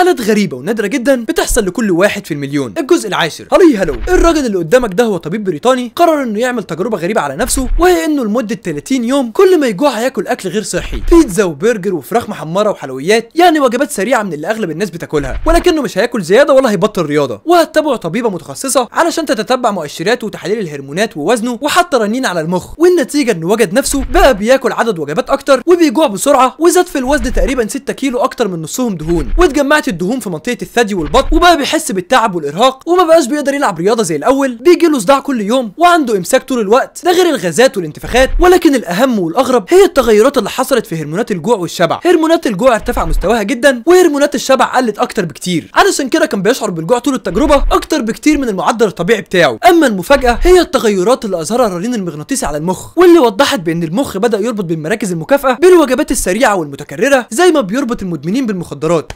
حالات غريبه ونادره جدا بتحصل لكل واحد في المليون الجزء العاشر هلي هلو الراجل اللي قدامك ده هو طبيب بريطاني قرر انه يعمل تجربه غريبه على نفسه وهي انه لمده 30 يوم كل ما يجوع هياكل اكل غير صحي بيتزا وبرجر وفراخ محمره وحلويات يعني وجبات سريعه من اللي اغلب الناس بتاكلها ولكنه مش هياكل زياده ولا هيبطل رياضه وهتتابعه طبيبه متخصصه علشان تتتبع مؤشراته وتحاليل الهرمونات ووزنه وحتى رنين على المخ والنتيجه انه وجد نفسه بقى بياكل عدد وجبات اكتر وبيجوع بسرعه وزاد في الوزن تقريبا 6 كيلو اكتر من نصهم دهون واتجمعت الدهون في منطقه الثدي والبطن وبقى بيحس بالتعب والارهاق وما بقاش بيقدر يلعب رياضه زي الاول بيجي له صداع كل يوم وعنده امساك طول الوقت ده غير الغازات والانتفاخات ولكن الاهم والاغرب هي التغيرات اللي حصلت في هرمونات الجوع والشبع هرمونات الجوع ارتفع مستواها جدا وهرمونات الشبع قلت اكتر بكتير علشان كده كان بيشعر بالجوع طول التجربه اكتر بكتير من المعدل الطبيعي بتاعه اما المفاجاه هي التغيرات اللي اظهرها الرنين المغناطيسي على المخ واللي وضحت بان المخ بدا يربط بالمراكز المكافاه بالوجبات السريعه والمتكرره زي ما بيربط المدمنين بالمخدرات